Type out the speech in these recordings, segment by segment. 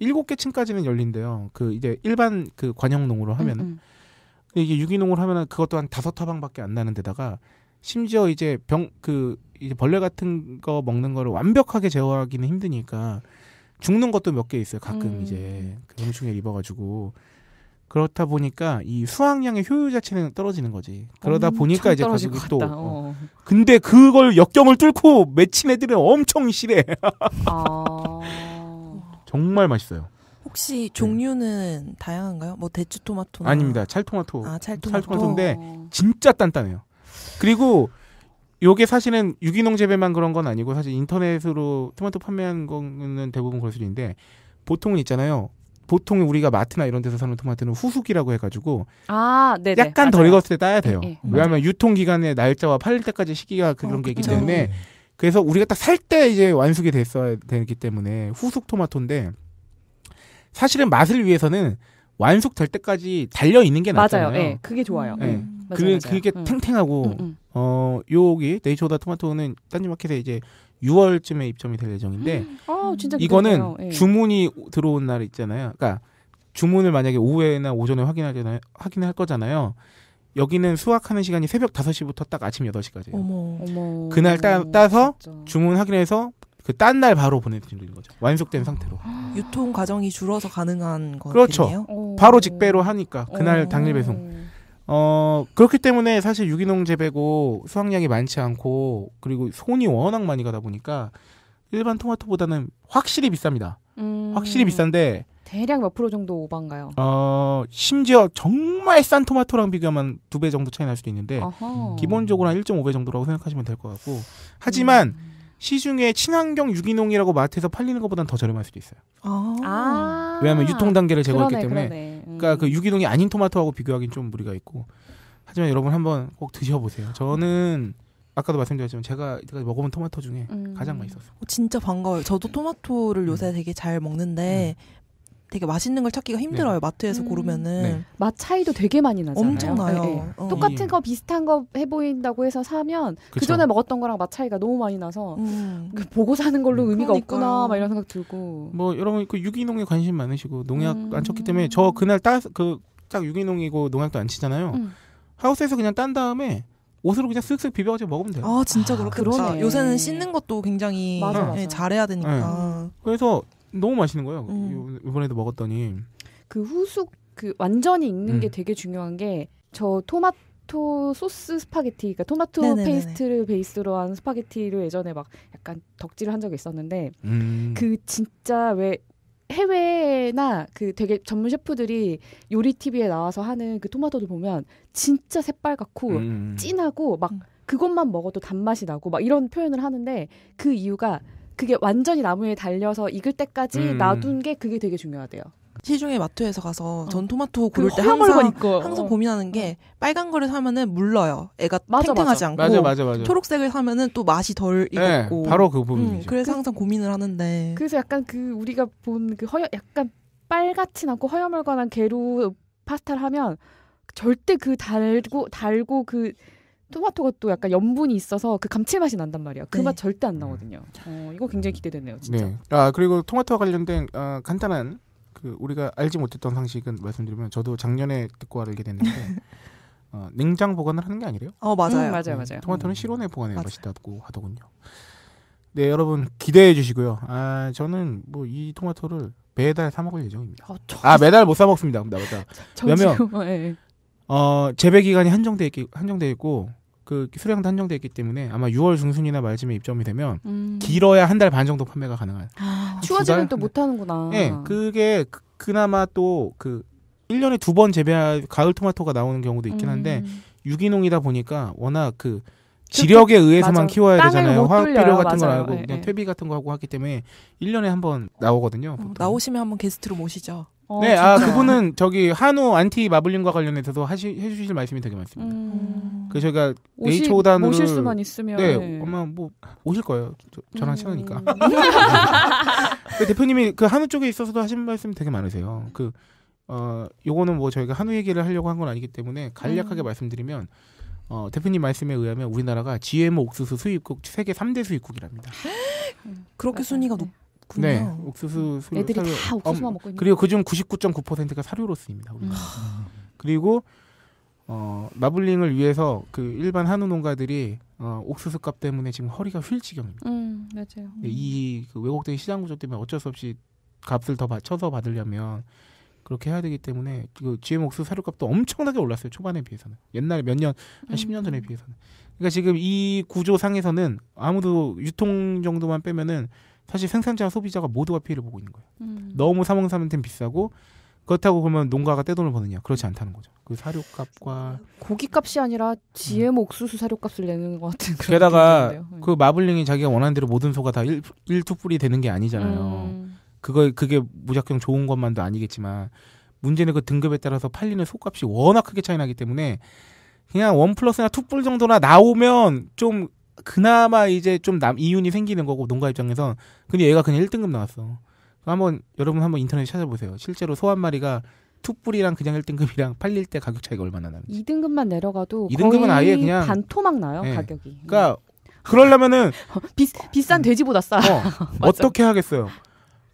일곱 개 층까지는 열린대요. 그 이제 일반 그 관형농으로 하면 음, 음. 이게 유기농으로 하면 그것도 한 다섯 타방밖에 안 나는 데다가 심지어 이제 병 그 이제 벌레 같은 거 먹는 거를 완벽하게 제어하기는 힘드니까 죽는 것도 몇 개 있어요. 가끔 음. 이제 그 병충해 입어가지고 그렇다 보니까 이 수확량의 효율 자체는 떨어지는 거지. 그러다 보니까 이제 가족이 또. 어. 어. 근데 그걸 역경을 뚫고 맺힌 애들은 엄청 실해. 아. 정말 맛있어요. 혹시 네. 종류는 네. 다양한가요? 뭐 대추 토마토? 아닙니다. 찰토마토. 아, 찰토마토. 찰토마토인데 진짜 단단해요. 그리고 요게 사실은 유기농 재배만 그런 건 아니고 사실 인터넷으로 토마토 판매하는 거는 대부분 그럴수있는데 보통은 있잖아요. 보통 우리가 마트나 이런 데서 사는 토마토는 후숙이라고 해가지고 아, 네네, 약간 맞아요. 덜 익었을 때 따야 예, 돼요. 네, 네. 왜냐하면 유통 기간의 날짜와 팔릴 때까지 시기가 그런 어, 게 있기 때문에 네. 그래서 우리가 딱 살 때 이제 완숙이 됐어야 되기 때문에 후숙 토마토인데 사실은 맛을 위해서는 완숙될 때까지 달려 있는 게 낫잖아요. 맞아요. 예, 네, 그게 좋아요. 네. 음, 그 맞아요, 맞아요. 그게 음. 탱탱하고 음, 음. 어 여기 네이처다 토마토는 딴지마켓에 이제 6월쯤에 입점이 될 예정인데 아, 이거는 네. 주문이 들어온 날 있잖아요. 그러니까 주문을 만약에 오후에나 오전에 확인하잖아요. 확인할 거잖아요. 여기는 수확하는 시간이 새벽 5시부터 딱 아침 8시까지예요. 어머. 어머. 그날 따, 따서 진짜. 주문 확인해서 그 딴 날 바로 보내드리는 거죠. 완숙된 아. 상태로. 유통 과정이 줄어서 가능한 거네요. 그렇죠. 오. 바로 직배로 하니까 그날 오. 당일 배송. 어 그렇기 때문에 사실 유기농 재배고 수확량이 많지 않고 그리고 손이 워낙 많이 가다 보니까 일반 토마토보다는 확실히 비쌉니다. 음. 확실히 비싼데 대략 몇 프로 정도 오반가요? 어, 심지어 정말 싼 토마토랑 비교하면 두 배 정도 차이 날 수도 있는데 어허. 기본적으로 한 1.5배 정도라고 생각하시면 될 것 같고 음. 하지만 음. 시중에 친환경 유기농이라고 마트에서 팔리는 것보다는 더 저렴할 수도 있어요. 아. 아. 왜냐하면 유통 단계를 제거했기 때문에 그러 음. 그러니까 그 유기농이 아닌 토마토하고 비교하기는 좀 무리가 있고 하지만 여러분 한번 꼭 드셔보세요. 저는 아까도 말씀드렸지만 제가 먹어본 토마토 중에 음. 가장 맛있었어요. 어, 진짜 반가워요. 저도 토마토를 요새 음. 되게 잘 먹는데 음. 되게 맛있는 걸 찾기가 힘들어요. 네. 마트에서 음. 고르면은 네. 맛 차이도 되게 많이 나잖아요. 엄청 나요. 네, 예, 예. 어. 똑같은 예. 거 비슷한 거 해 보인다고 해서 사면 그 전에 먹었던 거랑 맛 차이가 너무 많이 나서 음. 그 보고 사는 걸로 음, 의미가 그러니까요. 없구나 막 이런 생각 들고. 뭐 여러분 그 유기농에 관심 많으시고 농약 음. 안 쳤기 때문에 저 그날 딱그딱 유기농이고 농약도 안 치잖아요. 음. 하우스에서 그냥 딴 다음에 옷으로 그냥 슥슥 비벼가지고 먹으면 돼요. 아 진짜 그렇구나. 아, 요새는 씻는 것도 굉장히 맞아, 맞아. 예, 잘해야 되니까. 네. 그래서 너무 맛있는 거예요. 음. 이번에도 먹었더니 그 후숙 그 완전히 익는 음. 게 되게 중요한 게 저 토마토 소스 스파게티, 그러니까 토마토 네네네네. 페이스트를 베이스로 한 스파게티를 예전에 막 약간 덕질을 한 적이 있었는데 음. 그 진짜 왜 해외나 그 되게 전문 셰프들이 요리 TV에 나와서 하는 그 토마토도 보면 진짜 새빨갛고 음. 진하고 막 음. 그것만 먹어도 단맛이 나고 막 이런 표현을 하는데 그 이유가 그게 완전히 나무에 달려서 익을 때까지 음. 놔둔 게 그게 되게 중요하대요. 시중에 마트에서 가서 어. 전 토마토 고를 때 항상 항상 어. 고민하는 게 어. 빨간 거를 사면은 물러요. 애가 맞아, 탱탱하지 맞아. 않고 맞아, 맞아, 맞아. 초록색을 사면은 또 맛이 덜 네, 익었고 네, 바로 그 음, 부분이죠. 음, 그래서 그 항상 고민을 하는데 그래서 약간 그 우리가 본 그 허여 약간 빨갛진 않고 허여멀건한 게로 파스타를 하면 절대 그 달고 달고 그 토마토가 또 약간 염분이 있어서 그 감칠맛이 난단 말이야. 그맛 네. 절대 안 음. 나거든요. 어, 이거 굉장히 음. 기대되네요, 진짜. 네. 아 그리고 토마토와 관련된 어, 간단한 그 우리가 알지 못했던 상식은 말씀드리면 저도 작년에 듣고 알게 됐는데 어, 냉장 보관을 하는 게 아니래요. 어 맞아요, 음, 맞아요, 네. 맞아요. 토마토는 음. 실온에 보관해야 맛있다고 하더군요. 네, 여러분 기대해 주시고요. 아 저는 뭐 이 토마토를 매달 사 먹을 예정입니다. 아, 저... 아 매달 못 사 먹습니다. 나 맞다. 왜냐면 예. 어 재배 기간이 한정돼 있기 한정돼 있고 그 수량도 한정돼 있기 때문에 아마 6월 중순이나 말쯤에 입점이 되면 음. 길어야 한 달 반 정도 판매가 가능한. 아, 추워지면 또 네. 못하는구나. 예, 네, 그게 그, 나마 또 그 1년에 두 번 재배할 가을 토마토가 나오는 경우도 있긴 한데 음. 유기농이다 보니까 워낙 그, 그 지력에 그 의해서만 맞아. 키워야 되잖아요. 화학 비료 같은 걸 알고 예, 그냥 예. 퇴비 같은 거 하고 하기 때문에 1년에 한 번 나오거든요. 어, 나오시면 한번 게스트로 모시죠. 네, 어, 네, 진짜. 아 그분은 저기 한우 안티 마블링과 관련해서도 하시 해주실 말씀이 되게 많습니다. 음. 그 저희가 오시, 네이처 오단을 오실 수만 있으면 네, 네, 아마 뭐 오실 거예요. 전화 친하니까. 음. 그 대표님이 그 한우 쪽에 있어서도 하신 말씀 되게 많으세요. 그 어, 요거는 뭐 저희가 한우 얘기를 하려고 한 건 아니기 때문에 간략하게 음. 말씀드리면 어, 대표님 말씀에 의하면 우리나라가 GM 옥수수 수입국 세계 3대 수입국이랍니다. 그렇게 순위가 네. 높 군요. 네, 옥수수 수입 애들이 사료, 다 옥수수만 어, 먹고 있는. 그리고 그중 99.9%가 사료로 쓰입니다. 우리나 음. 아. 그리고 어, 마블링을 위해서 그 일반 한우 농가들이 어, 옥수수 값 때문에 지금 허리가 휠 지경입니다. 음, 맞아요. 이그 왜곡된 시장 구조 때문에 어쩔 수 없이 값을 더 받쳐서 받으려면 그렇게 해야 되기 때문에 그 GM 옥수수 사료값도 엄청나게 올랐어요. 초반에 비해서는. 옛날에 몇 년, 한 십 년 전에 음. 비해서는. 그러니까 지금 이 구조상에서는 아무도 유통 정도만 빼면은 사실 생산자와 소비자가 모두가 피해를 보고 있는 거예요. 음. 너무 사몽사몽템 비싸고 그렇다고 그러면 농가가 떼돈을 버느냐? 그렇지 않다는 거죠. 그 사료값과 고기값이 아니라 GM 옥수수 음. 사료값을 내는 것 같은 그런 게다가 느낌인데요. 네. 그 마블링이 자기가 원하는 대로 모든 소가 다 일, 일투뿔이 되는 게 아니잖아요. 음. 그거 그게 무작정 좋은 것만도 아니겠지만 문제는 그 등급에 따라서 팔리는 소값이 워낙 크게 차이 나기 때문에 그냥 원 플러스나 투뿔 정도나 나오면 좀 그나마 이제 좀 남 이윤이 생기는 거고 농가 입장에선 근데 얘가 그냥 1등급 나왔어. 한번 여러분 한번 인터넷 찾아보세요. 실제로 소 한 마리가 투뿔이랑 그냥 1등급이랑 팔릴 때 가격 차이가 얼마나 나는지. 2등급만 내려가도 2등급은 아예 그냥 반토막 나요, 네. 가격이. 그러니까 음. 그러려면은 비, 비싼 음. 돼지보다 싸. 어, 떻게 하겠어요?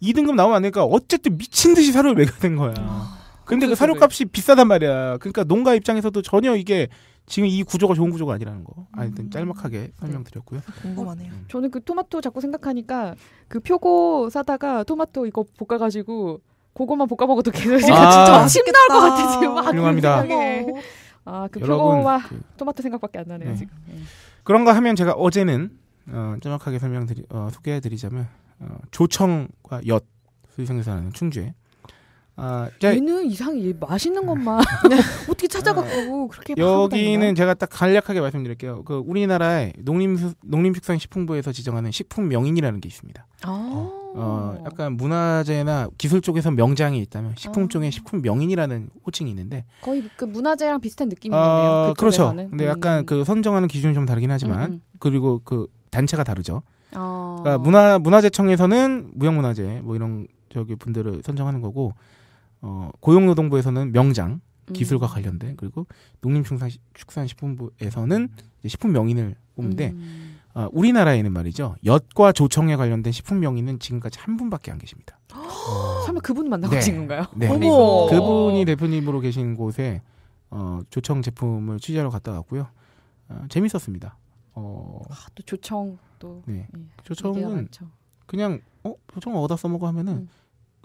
2등급 나오면 안 되니까 어쨌든 미친 듯이 사료를 매겨야 된 거야. 아, 근데 그 사료값이 비싸단 말이야. 그러니까 농가 입장에서도 전혀 이게 지금 이 구조가 좋은 구조가 아니라는 거. 하여튼 아, 음. 짤막하게 네. 설명드렸고요. 어, 궁금하네요. 음. 저는 그 토마토 자꾸 생각하니까 그 표고 사다가 토마토 이거 볶아가지고 그거만 볶아 먹어도 계속 아. 진짜 신나할것 아. 같아 지금. 훌륭합니다. 아그 표고와 그... 토마토 생각밖에 안 나네요 네. 지금. 네. 그런가 하면 제가 어제는 어, 짤막하게 설명드리 어, 소개해드리자면 어, 조청과 엿을 생산하는 충주에 아, 얘는 이상해. 맛있는 것만 네. 어떻게 찾아갖고 아, 그렇게 여기는 제가 딱 간략하게 말씀드릴게요. 그 우리나라의 농림 농림축산식품부에서 지정하는 식품 명인이라는 게 있습니다. 아~ 어, 약간 문화재나 기술 쪽에서 명장이 있다면 식품 아~ 쪽에 식품 명인이라는 호칭이 있는데 거의 그 문화재랑 비슷한 느낌이네요. 어, 그렇죠. 음. 근데 약간 음. 그 선정하는 기준이 좀 다르긴 하지만 음, 음. 그리고 그 단체가 다르죠. 어~ 그러니까 문화 문화재청에서는 무형문화재 뭐 이런 저기 분들을 선정하는 거고 어, 고용노동부에서는 명장 음. 기술과 관련된 그리고 농림축산식품부에서는 식품 명인을 뽑는데 음. 어, 우리나라에는 말이죠 엿과 조청에 관련된 식품 명인은 지금까지 한 분밖에 안 계십니다. 설마 그분 만나고 네. 계신 네. 건가요? 네. 어머. 그분이 대표님으로 계신 곳에 어, 조청 제품을 취재하러 갔다 왔고요. 어, 재밌었습니다. 어, 아, 또 조청 또 네. 예, 조청은 그냥 어 조청 어디다 써먹어 하면은 음.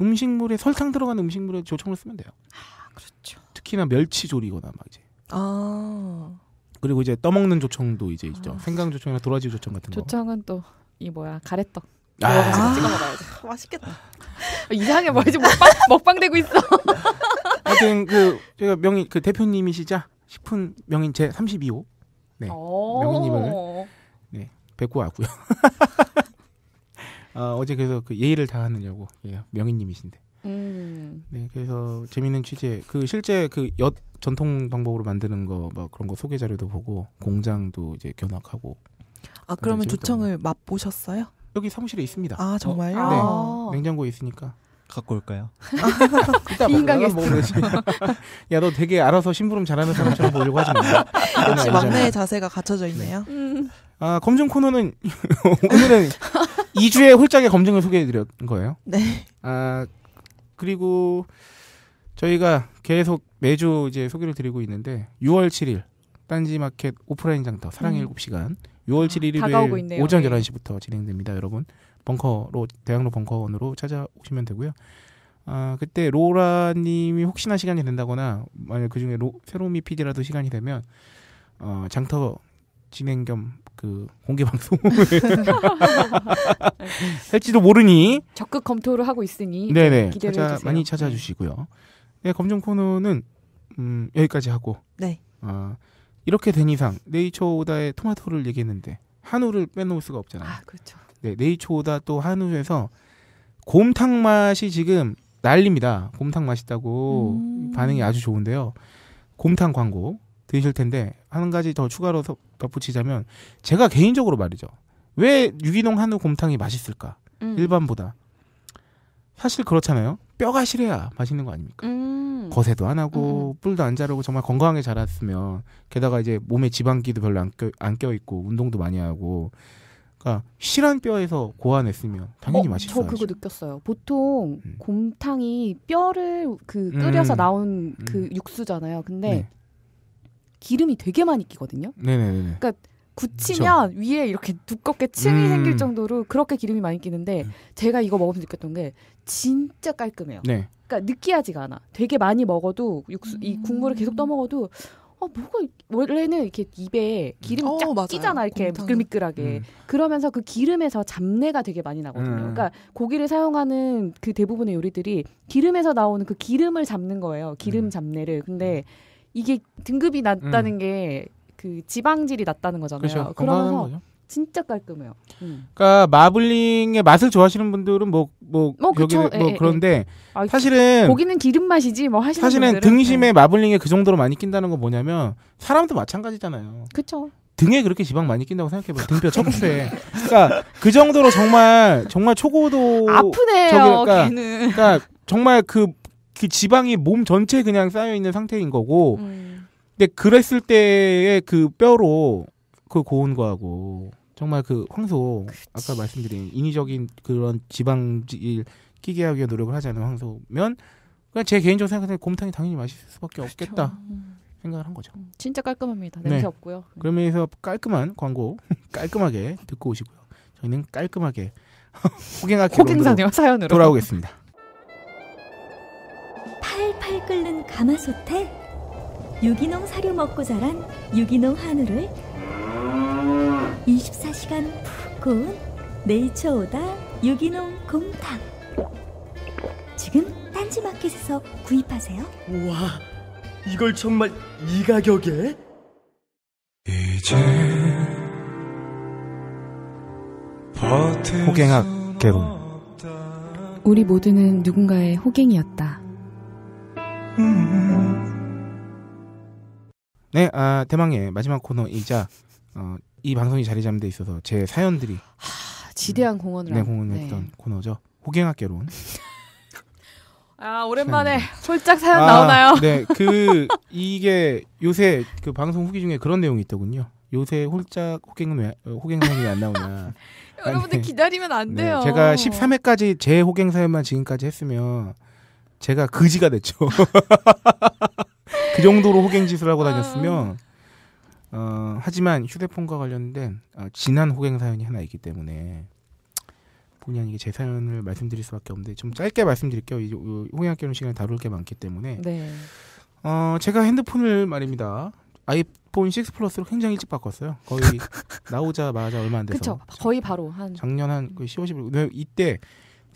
음식물에 설탕 들어간 음식물에 조청을 쓰면 돼요. 아, 그렇죠. 특히나 멸치조리거나 막 이제. 아. 그리고 이제 떠먹는 조청도 이제 있죠. 아. 생강 조청이나 도라지 조청 같은 거. 조청은 또 이 뭐야 가래떡. 아, 찍어 먹어야지. 아, 맛있겠다. 아, 이상해 뭐지 먹방 먹방 되고 있어. 하여튼 그 제가 명인 그 대표님이시자 식품 명인 제 32호. 네. 명인님을 네 뵙고 왔고요. 어, 어제 그래서 그 예의를 다하느냐고 예, 명인님이신데. 음. 네, 그래서 재밌는 취재. 그 실제 그엿 전통 방법으로 만드는 거 막 그런 거 소개 자료도 보고 공장도 이제 견학하고. 아 그러면 조청을 맛 보셨어요? 여기 사무실에 있습니다. 아 정말요? 어? 네, 아. 냉장고에 있으니까. 갖고 올까요? 이따 인간이 먹으지. 뭐 야, 너 되게 알아서 심부름 잘하는 사람처럼 보려고 하지 마. 역시 막내의 자세가 갖춰져 있네요. 네. 음. 아, 검증 코너는 오늘은 2주에 홀짝의 검증을 소개해드렸는 거예요. 네. 아, 그리고 저희가 계속 매주 이제 소개를 드리고 있는데 6월 7일 딴지 마켓 오프라인 장터 사랑의 음. 7시간 6월 7일 아, 일요일 오전 11시부터 진행됩니다. 여러분 벙커로 대학로 벙커원으로 찾아오시면 되고요. 아, 그때 로라님이 혹시나 시간이 된다거나 만약 그 중에 새로미 PD라도 시간이 되면 어, 장터 진행 겸그 공개 방송을 할지도 모르니 적극 검토를 하고 있으니 네네 기대를 찾아, 해주세요. 많이 네. 찾아주시고요. 네 검정 코너는 음, 여기까지 하고 네. 어, 이렇게 된 이상 네이처 오다의 토마토를 얘기했는데 한우를 빼놓을 수가 없잖아요. 아 그렇죠. 네 네이처 오다 또 한우에서 곰탕 맛이 지금 난립니다. 곰탕 맛있다고 음... 반응이 아주 좋은데요. 곰탕 광고 드실 텐데 한 가지 더 추가로 덧붙이자면 제가 개인적으로 말이죠. 왜 유기농 한우 곰탕이 맛있을까? 음. 일반보다. 사실 그렇잖아요. 뼈가 실해야 맛있는 거 아닙니까? 음. 거세도 안 하고 음. 뿔도 안 자르고 정말 건강하게 자랐으면 게다가 이제 몸에 지방기도 별로 안껴안 있고 운동도 많이 하고 그러니까 실한 뼈에서 고안했으면 당연히 어, 맛있어요. 저 그거 느꼈어요. 보통 음. 곰탕이 뼈를 그 음. 끓여서 나온 그 음. 육수잖아요. 근데 네. 기름이 되게 많이 끼거든요. 네네 그러니까 굳히면 그쵸. 위에 이렇게 두껍게 층이 음. 생길 정도로 그렇게 기름이 많이 끼는데 네. 제가 이거 먹으면서 느꼈던 게 진짜 깔끔해요. 네. 그러니까 느끼하지가 않아. 되게 많이 먹어도 육수 음. 이 국물을 계속 떠 먹어도 어 뭐가 원래는 이렇게 입에 기름이 어, 쫙맞아 끼잖아 이렇게 곰탕. 미끌미끌하게 음. 그러면서 그 기름에서 잡내가 되게 많이 나거든요. 음. 그러니까 고기를 사용하는 그 대부분의 요리들이 기름에서 나오는 그 기름을 잡는 거예요. 기름 음. 잡내를. 근데 이게 등급이 낮다는 음. 게그 지방질이 낮다는 거잖아요. 그렇죠. 그러면서 진짜 깔끔해요. 음. 그러니까 마블링의 맛을 좋아하시는 분들은 뭐 뭐 뭐, 뭐, 여기 뭐 에, 뭐 예, 예. 그런데 에, 에. 아, 그 사실은 고기는 기름 맛이지 뭐 하시는 사실은 분들은? 등심에 네. 예. 마블링에 그 정도로 많이 낀다는 건 뭐냐면 사람도 마찬가지잖아요. 그렇죠. 등에 그렇게 지방 많이 낀다고 생각해봐요. 등뼈 척추에. 그러니까 그 정도로 정말 정말 초고도 아프네요. 그러니까, 걔는. 그러니까 정말 그그 지방이 몸 전체에 그냥 쌓여있는 상태인 거고, 음. 근데 그랬을 때의 그 뼈로 그고운 거하고, 정말 그 황소, 그치. 아까 말씀드린 인위적인 그런 지방질 끼게 하기 위해 노력을 하지 않는 황소면, 그냥 제개인적으 생각하는 곰탕이 당연히 맛있을 수밖에 그쵸. 그렇죠. 없겠다. 음. 생각을 한 거죠. 음. 진짜 깔끔합니다. 네. 냄새 네. 없고요. 음. 그러면서 깔끔한 광고 깔끔하게 듣고 오시고요. 저희는 깔끔하게 호갱아 호갱사녀 사연으로 돌아오겠습니다. 팔팔 끓는 가마솥에 유기농 사료 먹고 자란 유기농 한우를 24시간 푹 고운 네이처오다 유기농 곰탕 지금 딴지마켓에서 구입하세요 우와 이걸 정말 이 가격에? 이제 호갱학 개론 우리 모두는 누군가의 호갱이었다 네, 아, 대망의 마지막 코너이자 어, 이 방송이 자리 잡는 데 있어서 제 사연들이 하, 지대한 공헌을 네, 공헌했던 네. 코너죠. 호갱학개론. 아 오랜만에 네. 홀짝 사연 아, 나오나요? 네, 그 이게 요새 그 방송 후기 중에 그런 내용이 있더군요. 요새 홀짝 호갱은 왜 어, 호갱 사연이 안 나오냐? 여러분들 네. 기다리면 안 네, 돼요. 제가 13회까지 제 호갱 사연만 지금까지 했으면 제가 거지가 됐죠. 그 정도로 호갱짓을 하고 아. 다녔으면 어, 하지만 휴대폰과 관련된 어, 진한 호갱 사연이 하나 있기 때문에 본의 아니게 제 사연을 말씀드릴 수밖에 없는데 좀 짧게 말씀드릴게요. 이, 호해학교는 시간이 다룰 게 많기 때문에 네. 어, 제가 핸드폰을 말입니다. 아이폰 6 플러스로 굉장히 일찍 바꿨어요. 거의 나오자마자 얼마 안 돼서. 그렇 거의 바로 한 작년 한 10월 10일. 이때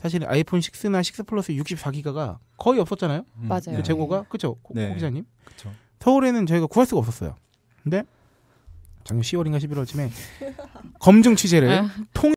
사실 아이폰 6나 6 플러스 64기가가 거의 없었잖아요. 음. 맞아요. 그 재고가 그렇죠. 네. 고 네. 기자님. 그렇죠. 서울에는 저희가 구할 수가 없었어요. 근데 작년 10월인가 11월쯤에 검증 취재를 아. 통